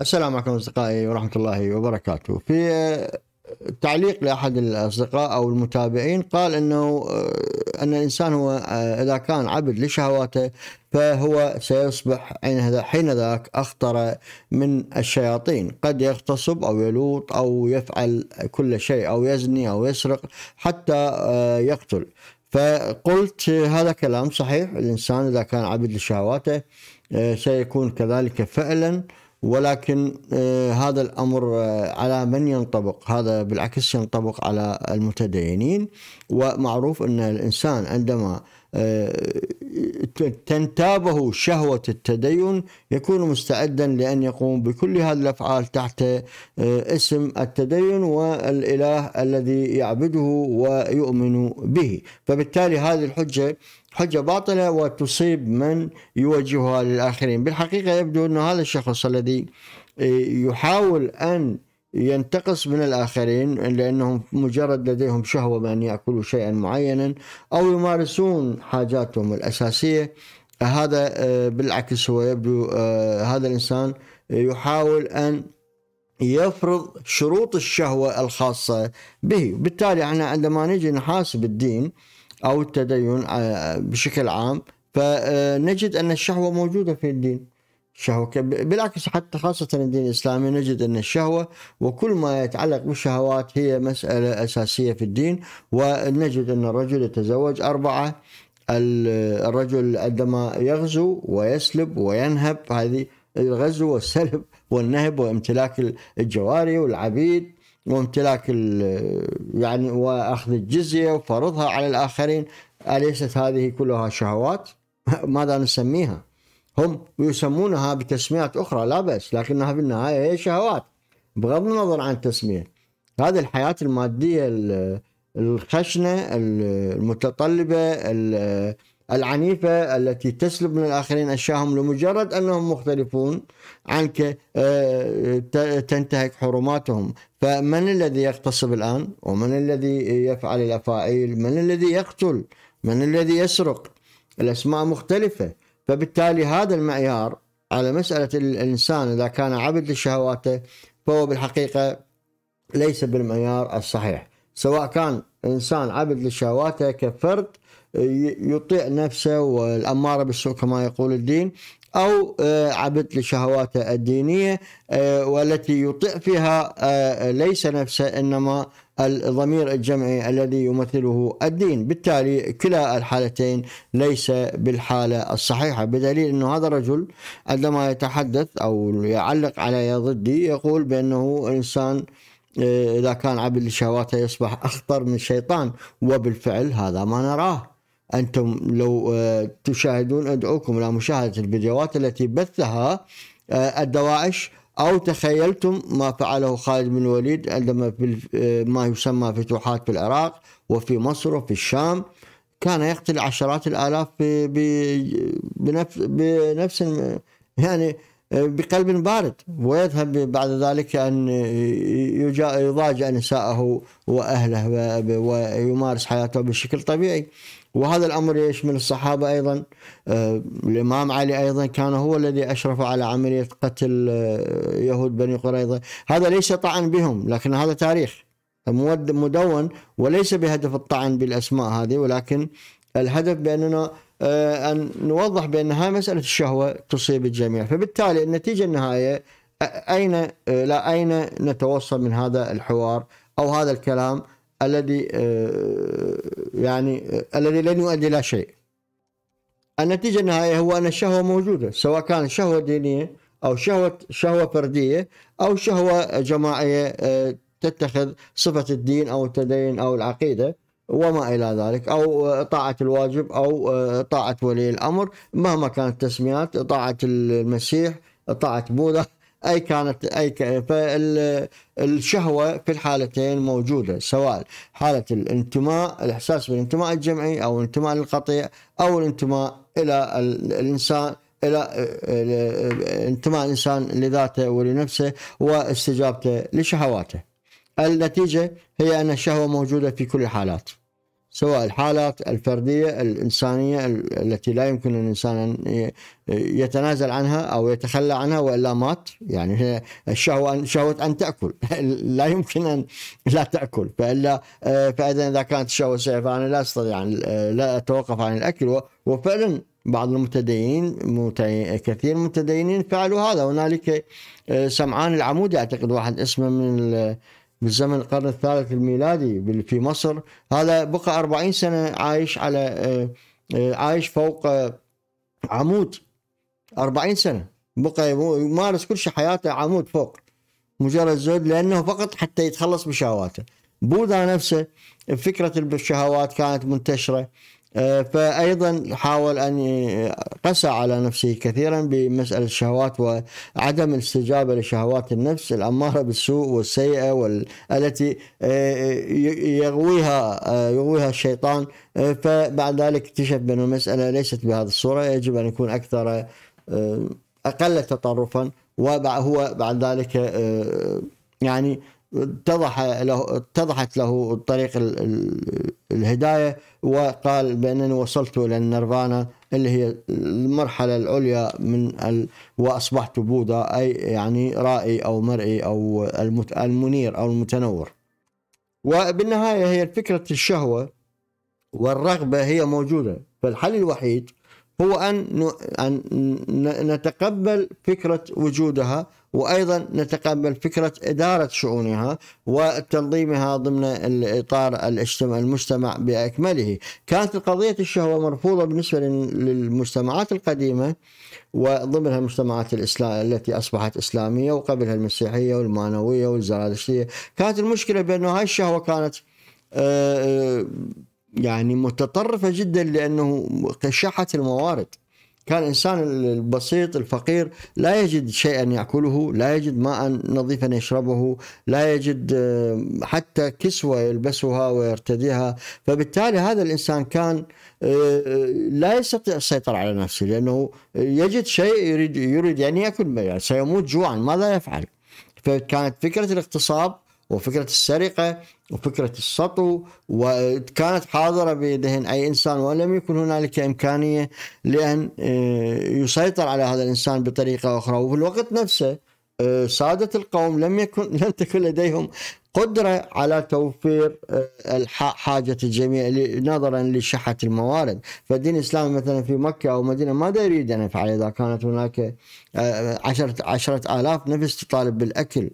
السلام عليكم اصدقائي ورحمه الله وبركاته في آه، تعليق لاحد الاصدقاء او المتابعين قال انه آه، ان الانسان هو آه، اذا كان عبد لشهواته فهو سيصبح حين ذاك اخطر من الشياطين قد يغتصب او يلوط او يفعل كل شيء او يزني او يسرق حتى يقتل فقلت هذا كلام صحيح الانسان اذا كان عبد لشهواته سيكون كذلك فعلا ولكن آه، هذا الامر آه، على من ينطبق؟ هذا بالعكس ينطبق على المتدينين ومعروف ان الانسان عندما آه، تنتابه شهوة التدين يكون مستعدا لأن يقوم بكل هذه الأفعال تحت آه، اسم التدين والإله الذي يعبده ويؤمن به فبالتالي هذه الحجة حجة باطلة وتصيب من يوجهها للآخرين بالحقيقة يبدو أن هذا الشخص الذي آه، يحاول أن ينتقص من الآخرين لأنهم مجرد لديهم شهوة بأن يأكلوا شيئا معينا أو يمارسون حاجاتهم الأساسية هذا آه، بالعكس هو يبدو آه، هذا الإنسان يحاول أن يفرض شروط الشهوة الخاصة به بالتالي احنا عندما نجي نحاسب الدين أو التدين آه، بشكل عام فنجد أن الشهوة موجودة في الدين شهوة بالعكس حتى خاصة الدين الإسلامي نجد أن الشهوة وكل ما يتعلق بالشهوات هي مسألة أساسية في الدين ونجد أن الرجل يتزوج أربعة الرجل عندما يغزو ويسلب وينهب هذه الغزو والسلب والنهب وامتلاك الجواري والعبيد وامتلاك يعني واخذ الجزيه وفرضها على الاخرين اليست هذه كلها شهوات؟ ماذا نسميها؟ هم يسمونها بتسميات أخرى لا بأس لكنها في النهاية هي شهوات بغض النظر عن التسمية هذه الحياة المادية الخشنة المتطلبة العنيفة التي تسلب من الآخرين أشياءهم لمجرد أنهم مختلفون عنك آه، تنتهك حرماتهم فمن الذي يغتصب الآن ومن الذي يفعل الأفاعيل من الذي يقتل من الذي يسرق الأسماء مختلفة فبالتالي هذا المعيار على مسألة الإنسان إذا كان عبد لشهواته فهو بالحقيقة ليس بالمعيار الصحيح سواء كان إنسان عبد لشهواته كفرد يطيع نفسه والأمارة بالسوء كما يقول الدين أو آه، عبد لشهواته الدينية آه، والتي يطيع فيها آه، ليس نفسه إنما الضمير الجمعي الذي يمثله الدين بالتالي كلا الحالتين ليس بالحالة الصحيحة بدليل أنه هذا الرجل عندما يتحدث أو يعلق علي ضدي يقول بأنه إنسان إذا كان عبد لشهواته يصبح أخطر من الشيطان وبالفعل هذا ما نراه أنتم لو آه، تشاهدون أدعوكم إلى مشاهدة الفيديوهات التي بثها آه، الدواعش أو تخيلتم ما فعله خالد بن الوليد عندما في آه، ما يسمى فتوحات في العراق وفي مصر وفي الشام كان يقتل عشرات الآلاف بنفس, بنفس يعني بقلب بارد ويذهب بعد ذلك أن يضاجع نساءه وأهله ويمارس حياته بشكل طبيعي وهذا الأمر يشمل الصحابة أيضا آه، الإمام علي أيضا كان هو الذي أشرف على عملية قتل آه، يهود بني قريظة هذا ليس طعن بهم لكن هذا تاريخ مدون وليس بهدف الطعن بالأسماء هذه ولكن الهدف بأننا آه، أن نوضح بان هاي مسألة الشهوة تصيب الجميع فبالتالي النتيجة النهائية أين لا أين نتوصل من هذا الحوار أو هذا الكلام الذي آه، يعني آه، الذي لن يؤدي الى شيء النتيجة النهائية هو أن الشهوة موجودة سواء كان شهوة دينية أو شهوة شهوة فردية أو شهوة جماعية آه، تتخذ صفة الدين أو التدين أو العقيدة وما إلى ذلك أو طاعة الواجب أو طاعة ولي الأمر مهما كانت التسميات طاعة المسيح طاعة بوذا اي كانت اي ك... فالشهوه في الحالتين موجوده سواء حاله الانتماء الاحساس بالانتماء الجمعي او الانتماء للقطيع او الانتماء الى الانسان الى انتماء الانسان لذاته ولنفسه واستجابته لشهواته. النتيجه هي ان الشهوه موجوده في كل الحالات. سواء الحالات الفردية الإنسانية التي لا يمكن الإنسان أن يتنازل عنها أو يتخلى عنها وإلا مات يعني هي الشهوة شهوة أن تأكل لا يمكن أن لا تأكل فإلا آه، فإذا إذا كانت الشهوة سيئة فأنا لا أستطيع آه، لا أتوقف عن الأكل وفعلا بعض المتدينين كثير من المتدينين فعلوا هذا هنالك آه، سمعان العمودي أعتقد واحد اسمه من بالزمن القرن الثالث الميلادي في مصر هذا بقى 40 سنة عايش على آه، عايش فوق آه، عمود 40 سنة بقى يمارس كل شيء حياته عمود فوق مجرد زهد لأنه فقط حتى يتخلص من شهواته بوذا نفسه فكرة الشهوات كانت منتشرة آه، فأيضا حاول أن قسى على نفسه كثيرا بمسألة الشهوات وعدم الاستجابة لشهوات النفس الأمارة بالسوء والسيئة والتي آه، آه، يغويها يغويها الشيطان فبعد ذلك اكتشف بأن المسألة ليست بهذه الصورة يجب أن يكون أكثر أقل تطرفا وهو بعد ذلك يعني اتضح له اتضحت له طريق الهدايه وقال بانني وصلت الى النيرفانا اللي هي المرحله العليا من ال... واصبحت بوذا اي يعني رائي او مرئي او المت... المنير او المتنور. وبالنهايه هي فكره الشهوه والرغبه هي موجوده فالحل الوحيد هو أن نتقبل فكرة وجودها وأيضا نتقبل فكرة إدارة شؤونها وتنظيمها ضمن الإطار المجتمع, المجتمع بأكمله كانت قضية الشهوة مرفوضة بالنسبة للمجتمعات القديمة وضمنها المجتمعات الإسلام التي أصبحت إسلامية وقبلها المسيحية والمانوية والزرادشتية كانت المشكلة بأنه هاي الشهوة كانت آه، آه، يعني متطرفة جدا لأنه كشحت الموارد كان الإنسان البسيط الفقير لا يجد شيئا يأكله لا يجد ماء نظيفا يشربه لا يجد آه، حتى كسوة يلبسها ويرتديها فبالتالي هذا الإنسان كان آه، لا يستطيع السيطرة على نفسه لأنه يجد شيء يريد, يريد يعني يأكل يعني سيموت جوعا ماذا يفعل فكانت فكرة الاغتصاب وفكرة السرقة وفكرة السطو وكانت حاضرة بذهن أي إنسان ولم يكن هنالك إمكانية لأن آه، يسيطر على هذا الإنسان بطريقة أخرى وفي الوقت نفسه آه، سادة القوم لم يكن لم تكن لديهم قدرة على توفير آه، حاجة الجميع نظرا لشحة الموارد فالدين الإسلامي مثلا في مكة أو مدينة ماذا يريد أن يفعل إذا كانت هناك عشرة, عشرة آلاف نفس تطالب بالأكل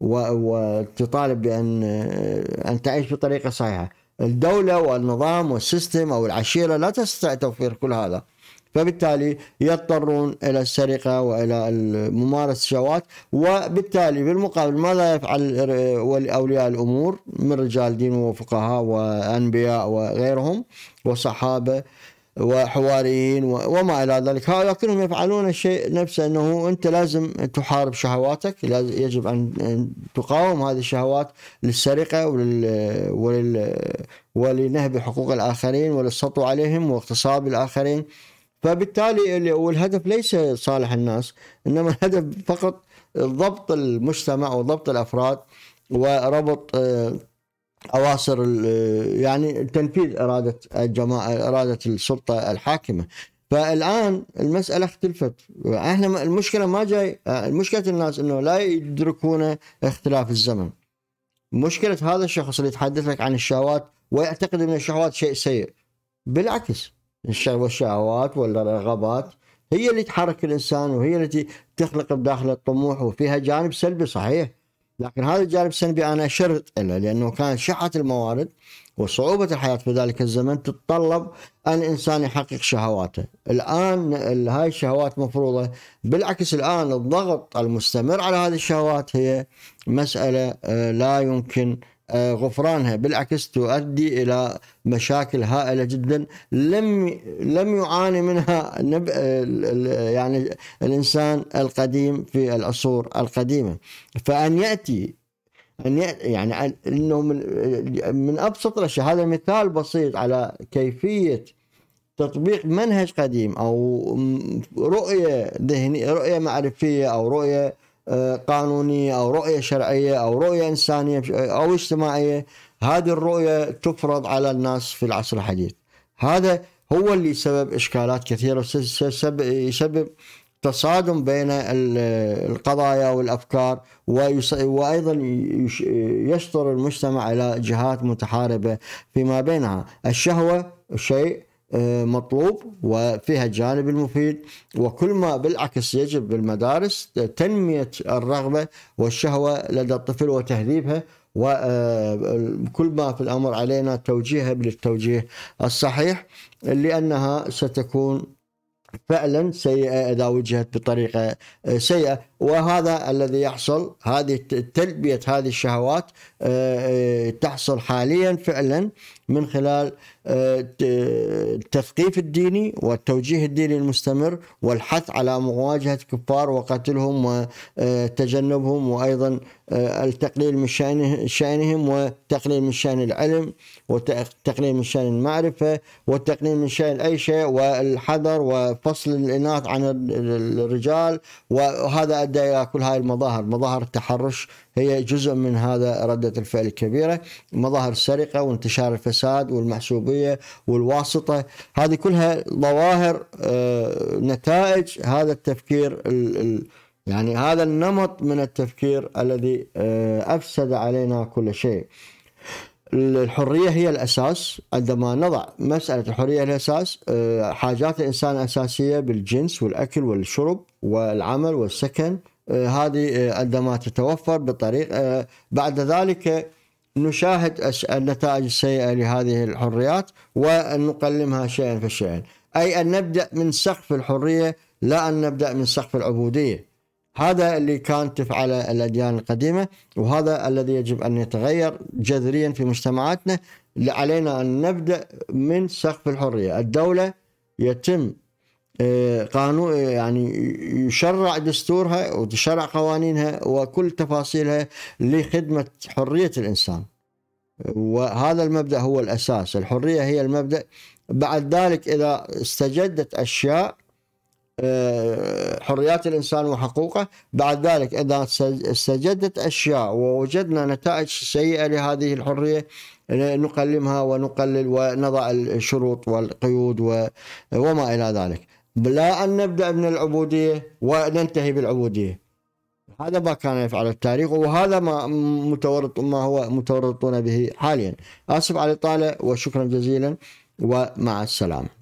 وتطالب بأن أن تعيش بطريقة صحيحة الدولة والنظام والسيستم أو العشيرة لا تستطيع توفير كل هذا فبالتالي يضطرون الى السرقه والى ممارسه الشهوات وبالتالي بالمقابل ماذا يفعل اولياء الامور من رجال دين وفقهاء وانبياء وغيرهم وصحابه وحواريين وما إلى ذلك هذا كلهم يفعلون الشيء نفسه أنه أنت لازم تحارب شهواتك يجب أن تقاوم هذه الشهوات للسرقة ولل... ولل... ولنهب حقوق الآخرين وللسطو عليهم واغتصاب الآخرين فبالتالي والهدف ليس صالح الناس إنما الهدف فقط ضبط المجتمع وضبط الأفراد وربط آه، اواصر يعني تنفيذ اراده الجماعه اراده السلطه الحاكمه فالان المساله اختلفت احنا المشكله ما جاي مشكله الناس انه لا يدركون اختلاف الزمن مشكله هذا الشخص اللي يتحدث لك عن الشهوات ويعتقد ان الشهوات شيء سيء بالعكس الشهوات والرغبات هي اللي تحرك الانسان وهي التي تخلق بداخله الطموح وفيها جانب سلبي صحيح لكن هذا الجانب السلبي انا اشرت له لانه كان شحه الموارد وصعوبه الحياه في ذلك الزمن تتطلب ان الانسان يحقق شهواته، الان هاي الشهوات مفروضه بالعكس الان الضغط المستمر على هذه الشهوات هي مساله آه، لا يمكن آه، غفرانها بالعكس تؤدي الى مشاكل هائله جدا لم لم يعاني منها نب... يعني الانسان القديم في العصور القديمه فان ياتي ان يأتي يعني انه من من ابسط الاشياء هذا مثال بسيط على كيفيه تطبيق منهج قديم او رؤيه ذهنيه رؤيه معرفيه او رؤيه قانونية أو رؤية شرعية أو رؤية إنسانية أو اجتماعية هذه الرؤية تفرض على الناس في العصر الحديث هذا هو اللي سبب إشكالات كثيرة يسبب تصادم بين القضايا والافكار وايضا يشطر المجتمع الى جهات متحاربه فيما بينها الشهوه شيء آه، مطلوب وفيها الجانب المفيد وكل ما بالعكس يجب بالمدارس تنمية الرغبة والشهوة لدى الطفل وتهذيبها وكل آه، ما في الأمر علينا توجيهها بالتوجيه الصحيح لأنها ستكون فعلا سيئة إذا وجهت بطريقة آه، سيئة وهذا الذي يحصل هذه تلبية هذه الشهوات آه، آه، تحصل حاليا فعلا من خلال آه، التثقيف الديني والتوجيه الديني المستمر والحث على مواجهة الكفار وقتلهم وتجنبهم وأيضا التقليل من شأنهم وتقليل من شأن العلم وتقليل من شأن المعرفة والتقليل من شأن أي شيء والحذر وفصل الإناث عن الرجال وهذا ادى الى كل هاي المظاهر، مظاهر التحرش هي جزء من هذا رده الفعل الكبيره، مظاهر السرقه وانتشار الفساد والمحسوبيه والواسطه، هذه كلها ظواهر آه، نتائج هذا التفكير يعني هذا النمط من التفكير الذي آه، افسد علينا كل شيء. الحرية هي الأساس عندما نضع مسألة الحرية الأساس آه، حاجات الإنسان أساسية بالجنس والأكل والشرب والعمل والسكن آه، هذه آه، عندما تتوفر بطريقة بعد ذلك نشاهد النتائج السيئة لهذه الحريات ونقلمها شيئا فشيئا أي أن نبدأ من سقف الحرية لا أن نبدأ من سقف العبودية هذا اللي كانت تفعله الأديان القديمة وهذا الذي يجب أن يتغير جذريا في مجتمعاتنا علينا أن نبدأ من سقف الحرية الدولة يتم آه، قانون يعني يشرع دستورها وتشرع قوانينها وكل تفاصيلها لخدمة حرية الإنسان وهذا المبدأ هو الأساس الحرية هي المبدأ بعد ذلك إذا استجدت أشياء آه، حريات الإنسان وحقوقه بعد ذلك إذا سجدت أشياء ووجدنا نتائج سيئة لهذه الحرية نقلمها ونقلل ونضع الشروط والقيود وما إلى ذلك لا أن نبدأ من العبودية وننتهي بالعبودية هذا ما كان يفعل التاريخ وهذا ما متورط ما هو متورطون به حاليا اسف على الاطاله وشكرا جزيلا ومع السلامه